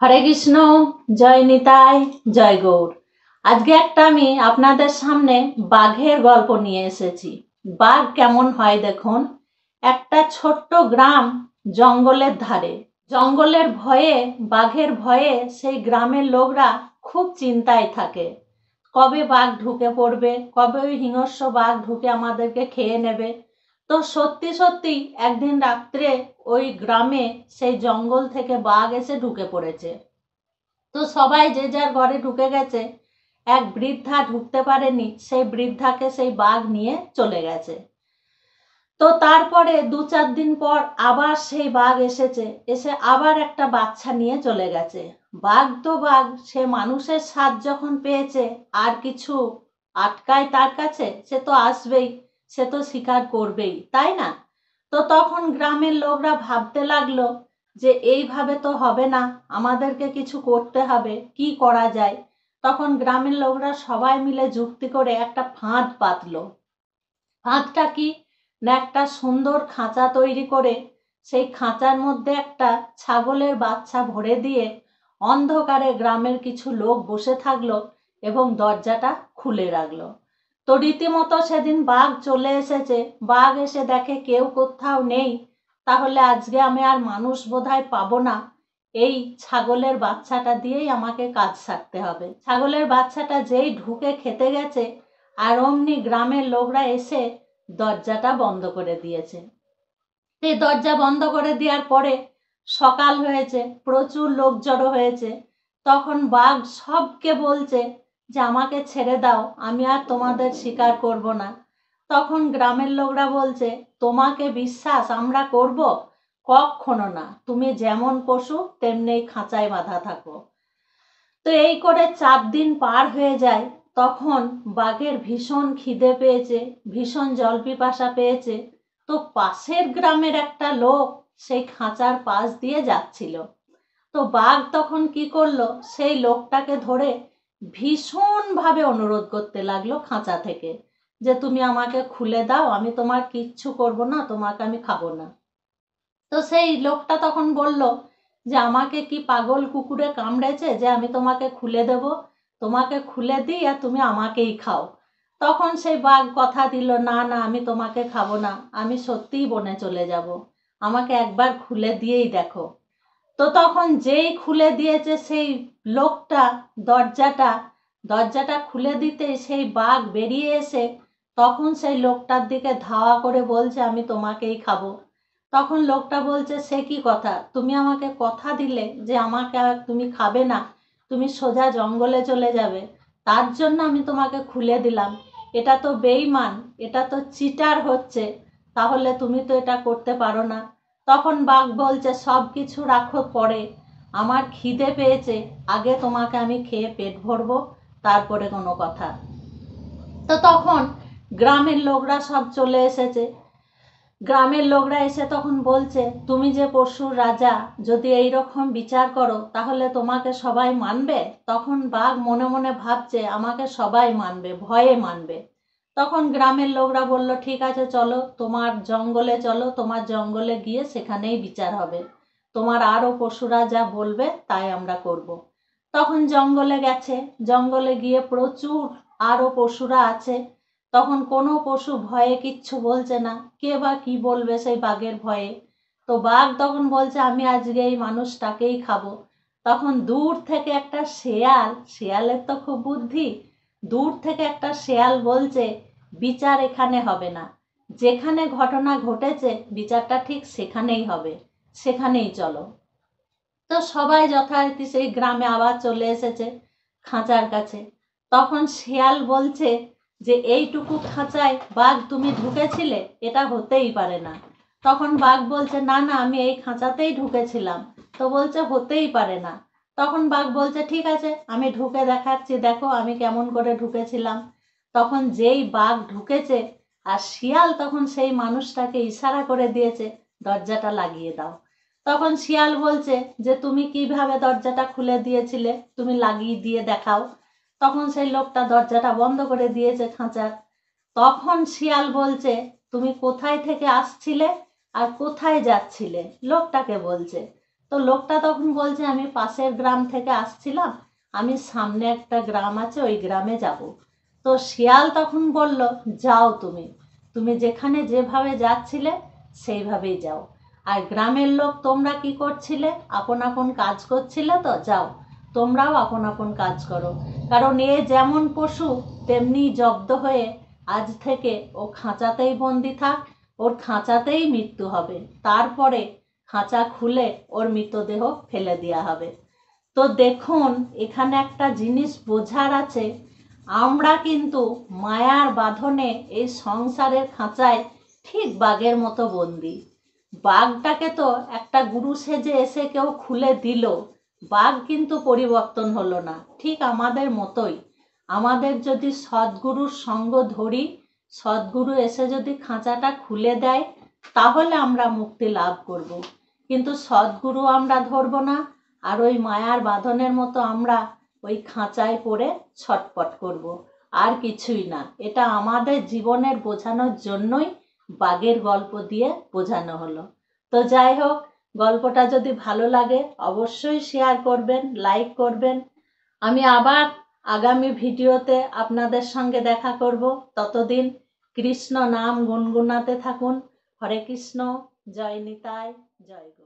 হরে কৃষ্ণ জয় নিতাই জয় গৌর আজকে একটা আমি আপনাদের সামনে বাঘের গল্প নিয়ে এসেছি বাঘ কেমন হয় দেখুন একটা ছোট্ট গ্রাম জঙ্গলের ধারে জঙ্গলের ভয়ে বাঘের ভয়ে সেই গ্রামের লোকরা খুব চিন্তায় থাকে কবে বাঘ ঢুকে পড়বে কবে ওই হিংস্র বাঘ ঢুকে আমাদেরকে খেয়ে নেবে তো সত্যি সত্যি একদিন রাত্রে ওই গ্রামে সেই জঙ্গল থেকে বাঘ এসে ঢুকে পড়েছে তো সবাই যে যার ঘরে ঢুকে গেছে এক বৃদ্ধা ঢুকতে পারেনি সেই বৃদ্ধাকে সেই বাঘ নিয়ে চলে গেছে তো তারপরে দু চার দিন পর আবার সেই বাঘ এসেছে এসে আবার একটা বাচ্চা নিয়ে চলে গেছে বাঘ তো বাঘ সে মানুষের স্বাদ যখন পেয়েছে আর কিছু আটকায় তার কাছে সে তো আসবেই সে তো স্বীকার করবেই তাই না তো তখন গ্রামের লোকরা ভাবতে লাগলো যে এইভাবে তো হবে না আমাদেরকে কিছু করতে হবে কি করা যায় তখন গ্রামের লোকরা সবাই মিলে যুক্তি করে একটা ফাঁদ পাতল ফাঁদটা কি না একটা সুন্দর খাঁচা তৈরি করে সেই খাঁচার মধ্যে একটা ছাগলের বাচ্চা ভরে দিয়ে অন্ধকারে গ্রামের কিছু লোক বসে থাকলো এবং দরজাটা খুলে রাখলো তো রীতিমতো সেদিন বাঘ চলে এসেছে বাঘ এসে দেখে কেউ কোথাও নেই তাহলে আজকে আমি আর মানুষ বোধহয় পাবো না এই ছাগলের বাচ্চাটা দিয়েই আমাকে কাজ সারতে হবে ছাগলের বাচ্চাটা যেই ঢুকে খেতে গেছে আর অমনি গ্রামের লোকরা এসে দরজাটা বন্ধ করে দিয়েছে এই দরজা বন্ধ করে দেওয়ার পরে সকাল হয়েছে প্রচুর লোক জড়ো হয়েছে তখন বাঘ সবকে বলছে যে আমাকে ছেড়ে দাও আমি আর তোমাদের স্বীকার করব না তখন গ্রামের লোকরা বলছে তোমাকে বিশ্বাস আমরা করব কখনো না তুমি যেমন পশু তেমনি খাঁচায় বাঁধা থাকো তো এই করে চার দিন পার হয়ে যায় তখন বাঘের ভীষণ খিদে পেয়েছে ভীষণ জলপিপাসা পেয়েছে তো পাশের গ্রামের একটা লোক সেই খাঁচার পাশ দিয়ে যাচ্ছিল তো বাঘ তখন কি করলো সেই লোকটাকে ধরে ভীষণভাবে অনুরোধ করতে লাগলো খাঁচা থেকে যে তুমি আমাকে খুলে দাও আমি তোমার কিচ্ছু করব না তোমাকে আমি খাবো না তো সেই লোকটা তখন বলল যে আমাকে কি পাগল কুকুরে কামড়েছে যে আমি তোমাকে খুলে দেব তোমাকে খুলে দিই আর তুমি আমাকেই খাও তখন সেই বাঘ কথা দিল না না আমি তোমাকে খাবো না আমি সত্যিই বনে চলে যাব আমাকে একবার খুলে দিয়েই দেখো তো তখন যেই খুলে দিয়েছে সেই লোকটা দরজাটা দরজাটা খুলে দিতে সেই বাঘ বেরিয়ে এসে তখন সেই লোকটার দিকে ধাওয়া করে বলছে আমি তোমাকেই খাব তখন লোকটা বলছে সে কি কথা তুমি আমাকে কথা দিলে যে আমাকে আর তুমি খাবে না তুমি সোজা জঙ্গলে চলে যাবে তার জন্য আমি তোমাকে খুলে দিলাম এটা তো বেইমান এটা তো চিটার হচ্ছে তাহলে তুমি তো এটা করতে পারো না তখন বাঘ বলছে সব কিছু রাখো পরে আমার খিদে পেয়েছে আগে তোমাকে আমি খেয়ে পেট ভরব তারপরে কোনো কথা তো তখন গ্রামের লোকরা সব চলে এসেছে গ্রামের লোকরা এসে তখন বলছে তুমি যে পশুর রাজা যদি এই রকম বিচার করো তাহলে তোমাকে সবাই মানবে তখন বাঘ মনে মনে ভাবছে আমাকে সবাই মানবে ভয়ে মানবে তখন গ্রামের লোকরা বলল ঠিক আছে চলো তোমার জঙ্গলে চলো তোমার জঙ্গলে গিয়ে সেখানেই বিচার হবে তোমার আরও পশুরা যা বলবে তাই আমরা করব। তখন জঙ্গলে গেছে জঙ্গলে গিয়ে প্রচুর আরও পশুরা আছে তখন কোনো পশু ভয়ে কিচ্ছু বলছে না কে বা কী বলবে সেই বাঘের ভয়ে তো বাঘ তখন বলছে আমি আজকে এই মানুষটাকেই খাবো তখন দূর থেকে একটা শেয়াল শেয়ালের তো খুব বুদ্ধি দূর থেকে একটা শেয়াল বলছে বিচার এখানে হবে না যেখানে ঘটনা ঘটেছে বিচারটা ঠিক সেখানেই হবে সেখানেই চলো তো সবাই যথারীতি সেই গ্রামে আবার চলে এসেছে খাঁচার কাছে তখন শিয়াল বলছে যে এইটুকু খাঁচায় বাঘ তুমি ঢুকেছিলে এটা হতেই পারে না তখন বাঘ বলছে না না আমি এই খাঁচাতেই ঢুকেছিলাম তো বলছে হতেই পারে না তখন বাঘ বলছে ঠিক আছে আমি ঢুকে দেখাচ্ছি দেখো আমি কেমন করে ঢুকেছিলাম তখন যেই বাঘ ঢুকেছে আর শিয়াল তখন সেই মানুষটাকে ইশারা করে দিয়েছে দরজাটা লাগিয়ে দাও তখন শিয়াল বলছে যে তুমি কিভাবে দরজাটা খুলে দিয়েছিলে তুমি লাগিয়ে দিয়ে দেখাও তখন সেই লোকটা দরজাটা বন্ধ করে দিয়েছে খাঁচার তখন শিয়াল বলছে তুমি কোথায় থেকে আসছিলে আর কোথায় যাচ্ছিলে লোকটাকে বলছে তো লোকটা তখন বলছে আমি পাশের গ্রাম থেকে আসছিলাম আমি সামনে একটা গ্রাম আছে ওই গ্রামে যাব তো শিয়াল তখন বলল যাও তুমি তুমি যেখানে যেভাবে যাচ্ছিলে সেইভাবেই যাও আর গ্রামের লোক তোমরা কি করছিলে আপন আপন কাজ করছিলে তো যাও তোমরাও আপন আপন কাজ করো কারণ এ যেমন পশু তেমনি জব্দ হয়ে আজ থেকে ও খাঁচাতেই বন্দি থাক ওর খাঁচাতেই মৃত্যু হবে তারপরে খাঁচা খুলে ওর মৃতদেহ ফেলে দেওয়া হবে তো দেখুন এখানে একটা জিনিস বোঝার আছে আমরা কিন্তু মায়ার বাঁধনে এই সংসারের খাঁচায় ঠিক বাঘের মতো বন্দি বাঘটাকে তো একটা গুরু সেজে এসে কেউ খুলে দিল বাঘ কিন্তু পরিবর্তন হলো না ঠিক আমাদের মতোই আমাদের যদি সদ্গুরুর সঙ্গ ধরি সদ্গুরু এসে যদি খাঁচাটা খুলে দেয় তাহলে আমরা মুক্তি লাভ করব। কিন্তু সদ্গুরু আমরা ধরবো না আর ওই মায়ার বাঁধনের মতো আমরা ওই খাঁচায় পড়ে ছটপট করব। আর কিছুই না এটা আমাদের জীবনের বোঝানোর জন্যই বাঘের গল্প দিয়ে বোঝানো হলো তো যাই হোক গল্পটা যদি ভালো লাগে অবশ্যই শেয়ার করবেন লাইক করবেন আমি আবার আগামী ভিডিওতে আপনাদের সঙ্গে দেখা করব ততদিন কৃষ্ণ নাম গুনগুনাতে থাকুন হরে কৃষ্ণ জয় নিতায় জয়